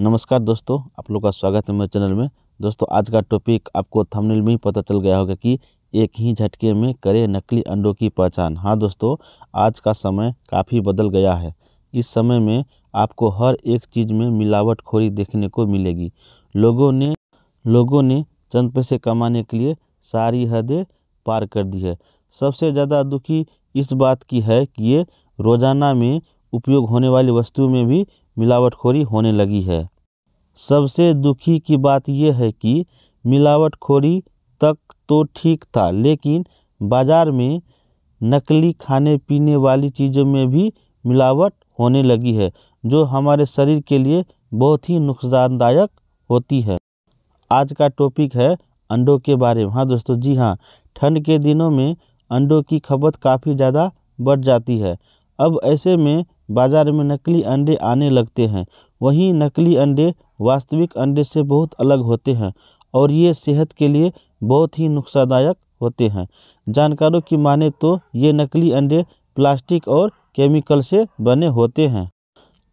नमस्कार दोस्तों आप लोग का स्वागत है मेरे चैनल में दोस्तों आज का टॉपिक आपको थंबनेल में ही पता चल गया होगा कि एक ही झटके में करे नकली अंडों की पहचान हाँ दोस्तों आज का समय काफ़ी बदल गया है इस समय में आपको हर एक चीज़ में मिलावटखोरी देखने को मिलेगी लोगों ने लोगों ने चंद पैसे कमाने के लिए सारी हदें पार कर दी है सबसे ज़्यादा दुखी इस बात की है कि ये रोज़ाना में उपयोग होने वाली वस्तुओं में भी मिलावटखोरी होने लगी है सबसे दुखी की बात यह है कि मिलावटखोरी तक तो ठीक था लेकिन बाज़ार में नकली खाने पीने वाली चीज़ों में भी मिलावट होने लगी है जो हमारे शरीर के लिए बहुत ही नुकसानदायक होती है आज का टॉपिक है अंडों के बारे में हाँ दोस्तों जी हाँ ठंड के दिनों में अंडों की खपत काफ़ी ज़्यादा बढ़ जाती है अब ऐसे में बाज़ार में नकली अंडे आने लगते हैं वहीं नकली अंडे वास्तविक अंडे से बहुत अलग होते हैं और ये सेहत के लिए बहुत ही नुकसानदायक होते हैं जानकारों की माने तो ये नकली अंडे प्लास्टिक और केमिकल से बने होते हैं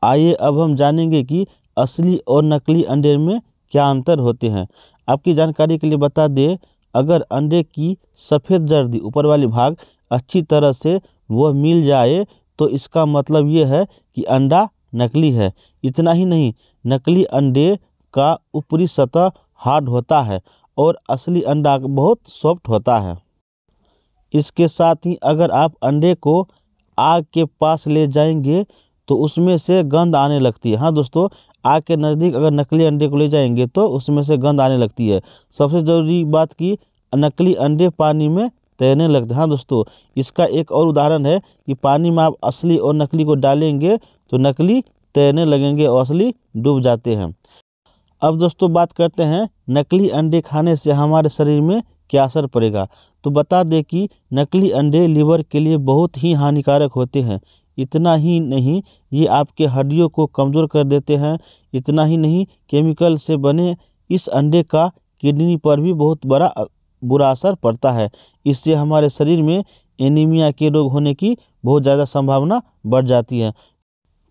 आइए अब हम जानेंगे कि असली और नकली अंडे में क्या अंतर होते हैं आपकी जानकारी के लिए बता दें अगर अंडे की सफ़ेद जर्दी ऊपर वाली भाग अच्छी तरह से वह मिल जाए तो इसका मतलब ये है कि अंडा नकली है इतना ही नहीं नकली अंडे का ऊपरी सतह हार्ड होता है और असली अंडा बहुत सॉफ्ट होता है इसके साथ ही अगर आप अंडे को आग के पास ले जाएंगे तो उसमें से गंद आने लगती है हाँ दोस्तों आग के नज़दीक अगर नकली अंडे को ले जाएंगे तो उसमें से गंद आने लगती है सबसे ज़रूरी बात कि नकली अंडे पानी में तैरने लगते हाँ दोस्तों इसका एक और उदाहरण है कि पानी में आप असली और नकली को डालेंगे तो नकली तैरने लगेंगे और असली डूब जाते हैं अब दोस्तों बात करते हैं नकली अंडे खाने से हमारे शरीर में क्या असर पड़ेगा तो बता दें कि नकली अंडे लीवर के लिए बहुत ही हानिकारक होते हैं इतना ही नहीं ये आपके हड्डियों को कमज़ोर कर देते हैं इतना ही नहीं केमिकल से बने इस अंडे का किडनी पर भी बहुत बड़ा बुरा असर पड़ता है इससे हमारे शरीर में एनीमिया के रोग होने की बहुत ज़्यादा संभावना बढ़ जाती है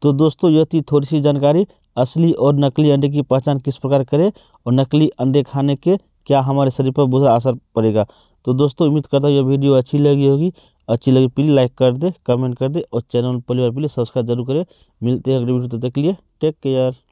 तो दोस्तों यह थी थोड़ी सी जानकारी असली और नकली अंडे की पहचान किस प्रकार करें और नकली अंडे खाने के क्या हमारे शरीर पर बुरा असर पड़ेगा तो दोस्तों उम्मीद करता हूँ यह वीडियो अच्छी लगी होगी अच्छी लगी प्लीज़ लाइक कर दे कमेंट कर दे और चैनल परिवार प्लीज़ सब्सक्राइब जरूर करें मिलते हैं अगले वीडियो तक के लिए टेक केयर